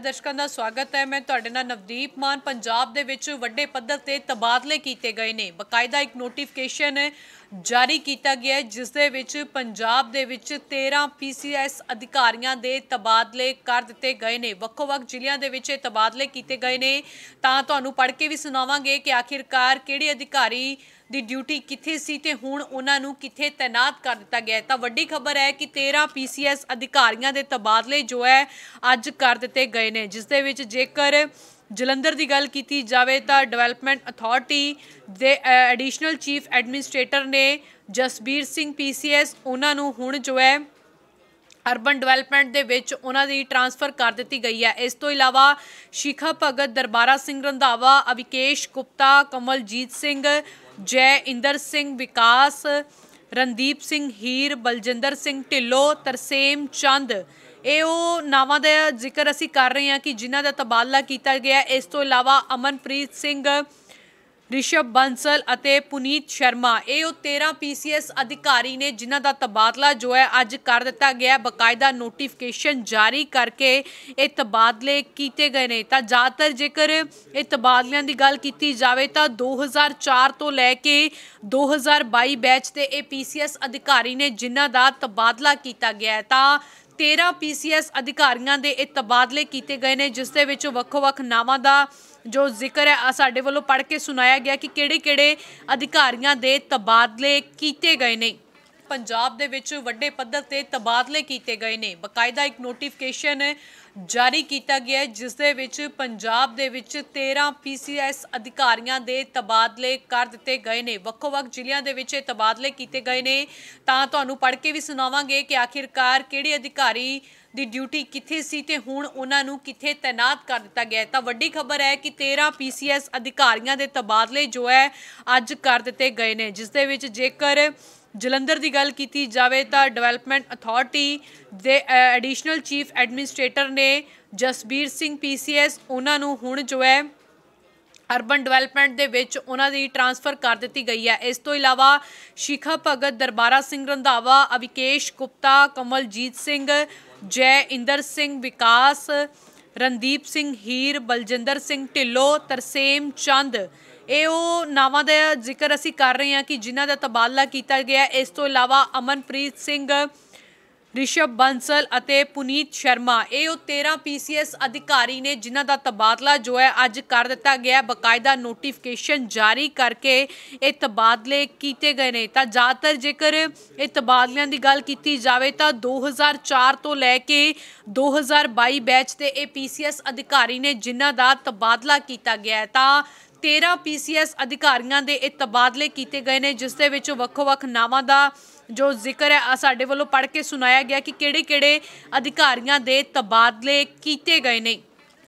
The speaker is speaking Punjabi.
ਦਰਸ਼ਕਾਂ ਦਾ ਸਵਾਗਤ ਹੈ ਮੈਂ ਤੁਹਾਡੇ ਨਾਲ ਨਵਦੀਪ ਮਾਨ ਪੰਜਾਬ ਦੇ ਵਿੱਚ ਵੱਡੇ ਪੱਧਰ ਤੇ ਤਬਾਦਲੇ ਕੀਤੇ ਗਏ ਨੇ ਬਕਾਇਦਾ ਇੱਕ ਨੋਟੀਫਿਕੇਸ਼ਨ ਜਾਰੀ ਕੀਤਾ ਗਿਆ ਹੈ ਜਿਸ ਦੇ ਵਿੱਚ ਪੰਜਾਬ ਦੇ ਵਿੱਚ 13 ਪੀਸੀਐਸ ਅਧਿਕਾਰੀਆਂ ਦੇ ਤਬਾਦਲੇ ਕਰ ਦਿੱਤੇ ਗਏ ਨੇ ਵੱਖੋ-ਵੱਖ ਜ਼ਿਲ੍ਹਿਆਂ ਦੇ ਵਿੱਚ ਇਹ ਤਬਾਦਲੇ ਕੀਤੇ ਗਏ ਨੇ ਤਾਂ ਤੁਹਾਨੂੰ ਪੜ੍ਹ ਕੇ ਵੀ ਸੁਣਾਵਾਂਗੇ ਕਿ ਆਖਿਰਕਾਰ ਕਿਹੜੇ ਅਧਿਕਾਰੀ ਦੀ ਡਿਊਟੀ ਕਿੱਥੇ ਸੀ ਤੇ ਹੁਣ ਉਹਨਾਂ ਨੂੰ ਕਿੱਥੇ ਤਾਇਨਾਤ ਕਰ ਦਿੱਤਾ ਗਿਆ ਤਾਂ ਵੱਡੀ ਖਬਰ ਹੈ ਕਿ 13 ਪੀਸੀਐਸ ਅਧਿਕਾਰੀਆਂ ਦੇ ਤਬਾਦਲੇ ਜੋ ਹੈ ਅੱਜ ਕਰ ਦਿੱਤੇ ਗਏ ਨੇ ਜਿਸ ਦੇ ਵਿੱਚ ਜੇਕਰ ਜਲੰਧਰ ਦੀ ਗੱਲ ਕੀਤੀ ਜਾਵੇ ਤਾਂ ਡਿਵੈਲਪਮੈਂਟ ਅਥਾਰਟੀ ਦੇ ਐਡੀਸ਼ਨਲ ਚੀਫ ਐਡਮਿਨਿਸਟ੍ਰੇਟਰ ਨੇ ਜਸਬੀਰ ਸਿੰਘ ਪੀਸੀਐਸ ਉਹਨਾਂ ਨੂੰ ਹੁਣ ਜੋ ਹੈ ਅਰਬਨ ਡਿਵੈਲਪਮੈਂਟ ਦੇ ਵਿੱਚ ਉਹਨਾਂ ਦੀ ਟ੍ਰਾਂਸਫਰ ਕਰ ਦਿੱਤੀ ਗਈ ਹੈ ਇਸ ਤੋਂ ਇਲਾਵਾ ਸ਼ਿਖਾ ਭਗਤ ਦਰਬਾਰਾ ਸਿੰਘ ਰੰਧਾਵਾ ਅਵਿਕੇਸ਼ ਗੁਪਤਾ ਕਮਲਜੀਤ ਸਿੰਘ ਜੈ ਇੰਦਰ ਸਿੰਘ ਵਿਕਾਸ ਰਣਦੀਪ ਸਿੰਘ ਹੀਰ ਬਲਜਿੰਦਰ ਸਿੰਘ ਢਿੱਲੋ ਤਰਸੇਮ ਚੰਦ ਇਹ ਉਹ ਨਾਵਾਂ ਦਾ ਜ਼ਿਕਰ ਅਸੀਂ ਕਰ ਰਹੇ ਹਾਂ ਕਿ ਜਿਨ੍ਹਾਂ ਦਾ ਤਬਾਦਲਾ ਕੀਤਾ ਗਿਆ ਇਸ ਤੋਂ ਇਲਾਵਾ ਅਮਨਪ੍ਰੀਤ ਸਿੰਘ ਰਿਸ਼ਭ ਬੰਸਲ ਅਤੇ ਪੁਨੀਤ ਸ਼ਰਮਾ ਇਹ ਉਹ 13 ਪੀਸੀਐਸ ਅਧਿਕਾਰੀ ਨੇ ਜਿਨ੍ਹਾਂ ਦਾ ਤਬਾਦਲਾ ਜੋ ਹੈ ਅੱਜ ਕਰ ਦਿੱਤਾ ਗਿਆ ਬਕਾਇਦਾ ਨੋਟੀਫਿਕੇਸ਼ਨ ਜਾਰੀ ਕਰਕੇ ਇਹ ਤਬਾਦਲੇ ਕੀਤੇ ਗਏ ਨੇ ਤਾਂ ਜ਼ਿਆਦਾਤਰ ਜੇਕਰ ਇਹ ਤਬਾਦਲਿਆਂ ਦੀ ਗੱਲ ਕੀਤੀ ਜਾਵੇ ਤਾਂ 2004 ਤੋਂ ਲੈ ਕੇ 2022 ਬੈਚ ਤੇ ਇਹ ਪੀਸੀਐਸ ਅਧਿਕਾਰੀ ਨੇ ਜਿਨ੍ਹਾਂ ਦਾ ਤਬਾਦਲਾ ਕੀਤਾ ਗਿਆ ਤਾਂ 13 ਪੀਸੀਐਸ ਅਧਿਕਾਰੀਆਂ ਦੇ ਇਹ ਤਬਾਦਲੇ ਕੀਤੇ ਗਏ ਨੇ ਜਿਸ ਦੇ ਵਿੱਚ ਵੱਖ ਵੱਖ ਨਾਵਾਂ ਦਾ ਜੋ ਜ਼ਿਕਰ ਹੈ ਸਾਡੇ ਵੱਲੋਂ ਪੜ੍ਹ ਕੇ ਸੁਣਾਇਆ ਗਿਆ ਕਿ ਕਿਹੜੇ-ਕਿਹੜੇ ਅਧਿਕਾਰੀਆਂ ਦੇ ਤਬਾਦਲੇ ਕੀਤੇ ਗਏ ਨੇ ਪੰਜਾਬ ਦੇ ਵਿੱਚ ਵੱਡੇ ਪੱਧਰ ਤੇ ਤਬਾਦਲੇ ਕੀਤੇ ਗਏ ਨੇ ਬਕਾਇਦਾ ਇੱਕ ਨੋਟੀਫਿਕੇਸ਼ਨ ਜਾਰੀ ਕੀਤਾ ਗਿਆ ਜਿਸ ਦੇ ਵਿੱਚ ਪੰਜਾਬ ਦੇ ਵਿੱਚ 13 ਪੀਸੀਐਸ ਅਧਿਕਾਰੀਆਂ ਦੇ ਤਬਾਦਲੇ ਕਰ ਦਿੱਤੇ ਗਏ ਨੇ ਵੱਖ-ਵੱਖ ਜ਼ਿਲ੍ਹਿਆਂ ਦੇ ਵਿੱਚ ਇਹ ਤਬਾਦਲੇ ਕੀਤੇ ਗਏ ਨੇ ਤਾਂ ਤੁਹਾਨੂੰ ਪੜ੍ਹ ਕੇ ਵੀ ਸੁਣਾਵਾਂਗੇ ਕਿ ਆਖਿਰਕਾਰ ਕਿਹੜੇ ਅਧਿਕਾਰੀ ਦੀ ਡਿਊਟੀ ਕਿੱਥੇ ਸੀ ਤੇ ਹੁਣ ਉਹਨਾਂ ਨੂੰ ਕਿੱਥੇ ਤਾਇਨਾਤ ਕਰ ਦਿੱਤਾ ਗਿਆ ਤਾਂ ਵੱਡੀ ਖਬਰ ਹੈ ਕਿ 13 ਪੀਸੀਐਸ ਅਧਿਕਾਰੀਆਂ ਦੇ ਤਬਾਦਲੇ ਜੋ ਹੈ ਅੱਜ ਕਰ ਦਿੱਤੇ ਗਏ ਨੇ ਜਿਸ ਦੇ ਵਿੱਚ ਜੇਕਰ ਜਲੰਧਰ ਦੀ ਗੱਲ ਕੀਤੀ ਜਾਵੇ ਤਾਂ ਡਿਵੈਲਪਮੈਂਟ ਅਥਾਰਟੀ ਦੇ ਐਡੀਸ਼ਨਲ ਚੀਫ ਐਡਮਿਨਿਸਟ੍ਰੇਟਰ ਨੇ ਜਸਬੀਰ ਸਿੰਘ ਪੀਸੀਐਸ ਉਹਨਾਂ ਨੂੰ ਹੁਣ ਜੋ ਹੈ ਅਰਬਨ ਡਿਵੈਲਪਮੈਂਟ ਦੇ ਵਿੱਚ ਉਹਨਾਂ ਦੀ ਟ੍ਰਾਂਸਫਰ ਕਰ ਦਿੱਤੀ ਗਈ ਹੈ ਇਸ ਤੋਂ ਇਲਾਵਾ ਸ਼ਿਖਾ ਭਗਤ ਦਰਬਾਰਾ ਸਿੰਘ ਰੰਧਾਵਾ ਅਵਿਕੇਸ਼ ਗੁਪਤਾ ਕਮਲਜੀਤ ਸਿੰਘ ਜੈ ਇੰਦਰ ਸਿੰਘ ਵਿਕਾਸ ਰਣਦੀਪ ਸਿੰਘ ਹੀਰ ਬਲਜਿੰਦਰ ਸਿੰਘ ਢਿੱਲੋ ਤਰਸੇਮ ਚੰਦ ਇਹ ਉਹ ਨਾਵਾਂ ਦਾ ਜ਼ਿਕਰ ਅਸੀਂ ਕਰ ਰਹੇ ਹਾਂ ਕਿ ਜਿਨ੍ਹਾਂ ਦਾ ਤਬਾਦਲਾ ਕੀਤਾ ਗਿਆ ਇਸ ਤੋਂ ਇਲਾਵਾ ਅਮਨਪ੍ਰੀਤ ਸਿੰਘ ਰਿਸ਼ਭ ਬੰਸਲ ਅਤੇ ਪੁਨੀਤ ਸ਼ਰਮਾ ਇਹ ਉਹ 13 ਪੀਸੀਐਸ ਅਧਿਕਾਰੀ ਨੇ ਜਿਨ੍ਹਾਂ ਦਾ ਤਬਾਦਲਾ ਜੋ ਹੈ ਅੱਜ ਕਰ ਦਿੱਤਾ ਗਿਆ ਬਕਾਇਦਾ ਨੋਟੀਫਿਕੇਸ਼ਨ ਜਾਰੀ ਕਰਕੇ ਇਹ ਤਬਾਦਲੇ ਕੀਤੇ ਗਏ ਨੇ ਤਾਂ ਜ਼ਿਆਦਾਤਰ ਜੇਕਰ ਇਹ ਤਬਾਦਲਿਆਂ ਦੀ ਗੱਲ ਕੀਤੀ ਜਾਵੇ ਤਾਂ 2004 ਤੋਂ ਲੈ ਕੇ 2022 ਬੈਚ ਤੇ ਇਹ ਪੀਸੀਐਸ ਅਧਿਕਾਰੀ ਨੇ ਜਿਨ੍ਹਾਂ ਦਾ ਤਬਾਦਲਾ ਕੀਤਾ ਗਿਆ ਤਾਂ 13 ਪੀਸੀਐਸ ਅਧਿਕਾਰੀਆਂ ਦੇ ਇਹ ਤਬਾਦਲੇ ਕੀਤੇ ਗਏ ਨੇ ਜਿਸ ਦੇ ਵਿੱਚ ਵੱਖੋ-ਵੱਖ ਨਾਵਾਂ ਦਾ ਜੋ ਜ਼ਿਕਰ ਹੈ ਸਾਡੇ ਵੱਲੋਂ ਪੜ੍ਹ ਕੇ ਸੁਣਾਇਆ ਗਿਆ ਕਿ ਕਿਹੜੇ-ਕਿਹੜੇ ਅਧਿਕਾਰੀਆਂ ਦੇ ਤਬਾਦਲੇ ਕੀਤੇ ਗਏ ਨੇ